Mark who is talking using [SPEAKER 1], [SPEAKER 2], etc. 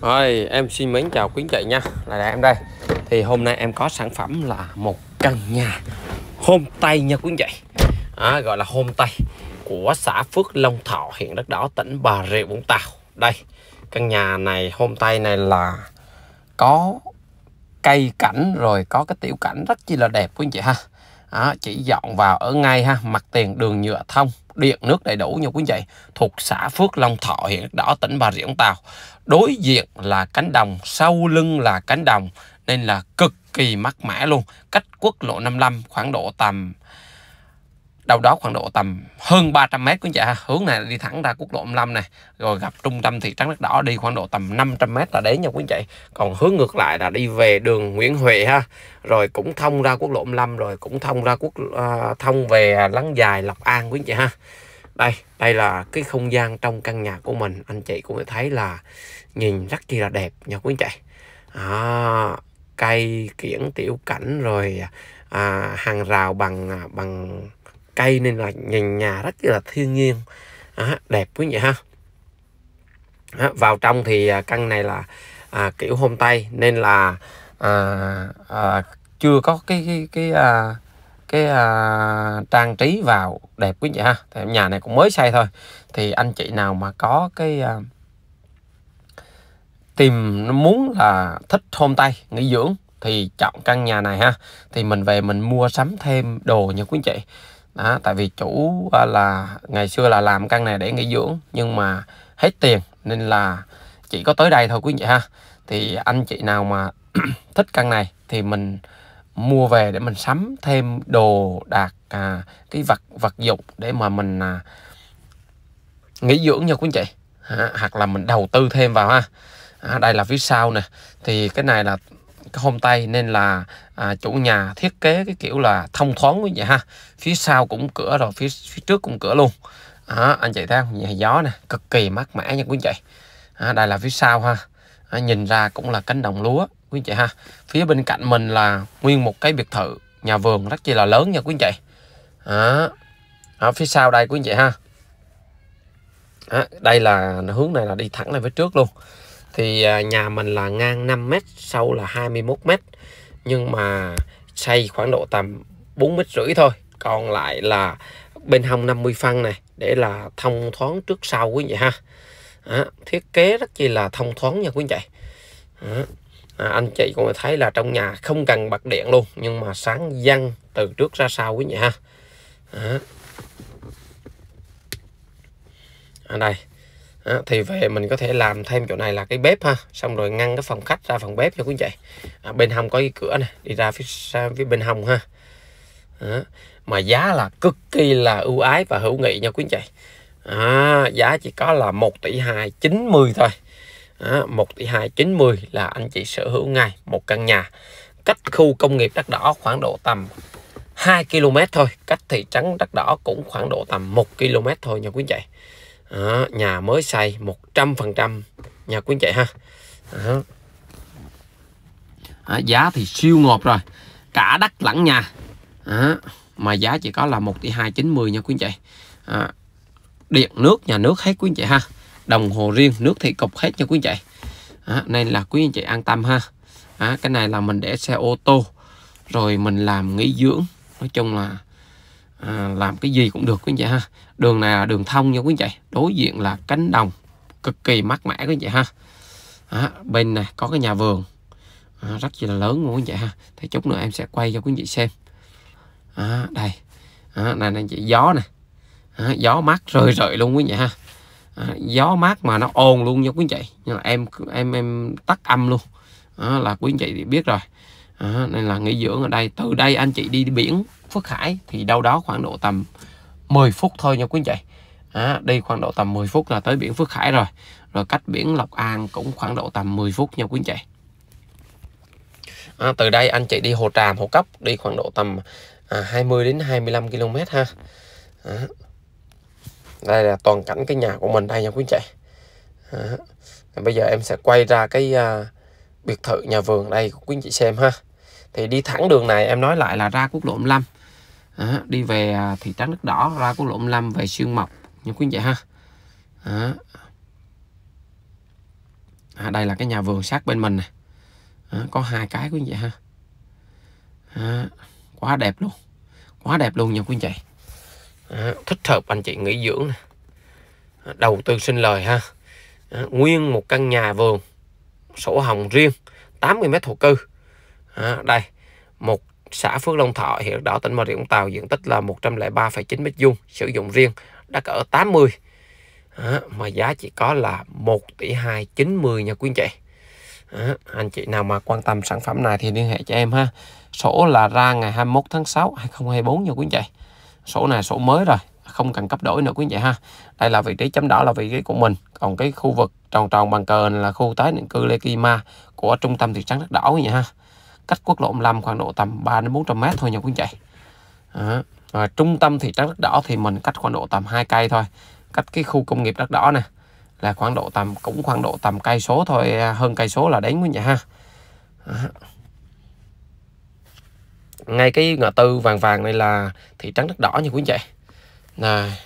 [SPEAKER 1] Rồi, em xin mến chào quý anh chị nha là em đây thì hôm nay em có sản phẩm là một căn nhà hôm tay nha quý anh chị à, gọi là hôm tay của xã Phước Long Thọ huyện đất đỏ tỉnh Bà Rịa Vũng Tàu đây căn nhà này hôm tay này là có cây cảnh rồi có cái tiểu cảnh rất chi là đẹp quý anh chị ha đó, chỉ dọn vào ở ngay ha mặt tiền đường nhựa thông điện nước đầy đủ nha quý vị thuộc xã Phước Long Thọ huyện Đỏ tỉnh Bà Rịa Vũng Tàu đối diện là cánh đồng sau lưng là cánh đồng nên là cực kỳ mát mẻ luôn cách quốc lộ 55 khoảng độ tầm đâu đó khoảng độ tầm hơn 300 mét quý anh chị ha hướng này đi thẳng ra quốc lộ 15 này rồi gặp trung tâm thị trấn đất đỏ đi khoảng độ tầm 500 mét là đến nha quý anh chị còn hướng ngược lại là đi về đường Nguyễn Huệ ha rồi cũng thông ra quốc lộ 15 rồi cũng thông ra quốc uh, thông về lắng dài Lộc An quý anh chị ha đây đây là cái không gian trong căn nhà của mình anh chị cũng thấy là nhìn rất chi là đẹp nha quý vị à, cây kiển tiểu cảnh rồi à, hàng rào bằng à, bằng cây nên là nhàn nhà rất là thiên nhiên à, đẹp quý vị ha à, vào trong thì à, căn này là à, kiểu hôm tây nên là à, à, chưa có cái cái cái à, cái à, trang trí vào đẹp quý vị ha thì nhà này cũng mới xây thôi thì anh chị nào mà có cái à, tìm muốn là thích hôm tây nghỉ dưỡng thì chọn căn nhà này ha thì mình về mình mua sắm thêm đồ nha quý anh chị đó, tại vì chủ à, là ngày xưa là làm căn này để nghỉ dưỡng nhưng mà hết tiền nên là chỉ có tới đây thôi quý vị ha thì anh chị nào mà thích căn này thì mình mua về để mình sắm thêm đồ đạc à, cái vật vật dụng để mà mình à, nghỉ dưỡng nha quý anh chị hoặc là mình đầu tư thêm vào ha à, đây là phía sau nè thì cái này là cái hôm tây nên là à, chủ nhà thiết kế cái kiểu là thông thoáng như vậy ha phía sau cũng cửa rồi phía phía trước cũng cửa luôn à, anh chị thấy không nhà gió nè cực kỳ mát mẻ nha quý anh chị à, đây là phía sau ha à, nhìn ra cũng là cánh đồng lúa quý anh chị ha phía bên cạnh mình là nguyên một cái biệt thự nhà vườn rất chi là lớn nha quý anh chị à, à, phía sau đây quý anh chị ha à, đây là hướng này là đi thẳng lên phía trước luôn thì à, nhà mình là ngang 5 m sâu là 21 m nhưng mà xây khoảng độ tầm 4 mét rưỡi thôi còn lại là bên hông 50 phân này để là thông thoáng trước sau quý vị ha à, thiết kế rất chi là thông thoáng nha quý vị à, anh chị cũng thấy là trong nhà không cần bật điện luôn nhưng mà sáng văng từ trước ra sau quý vị ha à. à đây đó, thì về mình có thể làm thêm chỗ này là cái bếp ha xong rồi ngăn cái phòng khách ra phòng bếp cho quý chị à, bên hông có cái cửa này đi ra phía sang phía bên hông ha đó. mà giá là cực kỳ là ưu ái và hữu nghị nha quý chị à, giá chỉ có là 1 tỷ hai chín mươi thôi à, 1 tỷ chín mươi là anh chị sở hữu ngay một căn nhà cách khu công nghiệp đất đỏ khoảng độ tầm 2 km thôi cách thị trấn đất đỏ cũng khoảng độ tầm 1 km thôi nha quý chị đó, nhà mới xây 100% nhà quý anh chị ha đó. Đó, giá thì siêu ngọt rồi cả đất lẫn nhà đó. mà giá chỉ có là 1 tỷ 290 nha quý anh chị đó. điện nước nhà nước hết quý anh chị ha đồng hồ riêng nước thì cục hết nha quý anh chị đó. nên là quý anh chị an tâm ha đó. cái này là mình để xe ô tô rồi mình làm nghỉ dưỡng nói chung là À, làm cái gì cũng được quý anh chị ha đường này là đường thông nha quý anh chị đối diện là cánh đồng cực kỳ mát mẻ quý anh chị ha à, bên này có cái nhà vườn à, rất là lớn luôn quý anh chị ha thì chút nữa em sẽ quay cho quý anh chị xem à, đây à, này anh chị gió nè à, gió mát rơi rời luôn quý anh chị ha à, gió mát mà nó ồn luôn nha quý anh chị nhưng mà em em em tắt âm luôn à, là quý anh chị thì biết rồi à, nên là nghỉ dưỡng ở đây từ đây anh chị đi biển Phước Hải thì đâu đó khoảng độ tầm 10 phút thôi nha quý anh chị à, đi khoảng độ tầm 10 phút là tới biển Phước Hải rồi rồi cách biển Lộc An cũng khoảng độ tầm 10 phút nha quý anh chị à, từ đây anh chị đi Hồ Tràm Hồ Cấp đi khoảng độ tầm à, 20 đến 25 km ha à, đây là toàn cảnh cái nhà của mình đây nha quý anh chị à, bây giờ em sẽ quay ra cái à, biệt thự nhà vườn đây của quý anh chị xem ha thì đi thẳng đường này em nói lại là ra quốc lộ 15 à, đi về à, thị trấn nước đỏ ra quốc lộ 15 về xuyên mộc như quý vị ha à. À, đây là cái nhà vườn sát bên mình này à, có hai cái quý vị ha à, quá đẹp luôn quá đẹp luôn nha quý vị à, thích hợp anh chị nghỉ dưỡng này. đầu tư sinh lời ha à, nguyên một căn nhà vườn sổ hồng riêng 80 mét thổ cư à, đây một xã Phước Long Thọ huyện đảo Đỏ tỉnh Bà Rịa Vũng Tàu diện tích là 103,9 mét vuông sử dụng riêng đất ở 80 à, mà giá chỉ có là 1 tỷ 290 nha quý anh chị à, anh chị nào mà quan tâm sản phẩm này thì liên hệ cho em ha sổ là ra ngày 21 tháng 6 2024 nha quý anh chị sổ này sổ mới rồi không cần cấp đổi nữa quý anh chị ha đây là vị trí chấm đỏ là vị trí của mình còn cái khu vực tròn tròn bằng cờ là khu tái định cư lekima của trung tâm thị trấn Đất Đỏ nha ha cách quốc lộ 15 khoảng độ tầm 3 đến 400 mét thôi nha quý anh chị đó. trung tâm thị trấn đất đỏ thì mình cách khoảng độ tầm hai cây thôi cách cái khu công nghiệp đất đỏ nè là khoảng độ tầm cũng khoảng độ tầm cây số thôi à, hơn cây số là đến quý nhà ha đó. ngay cái ngã tư vàng vàng này là thị trấn đất đỏ nha quý anh chị này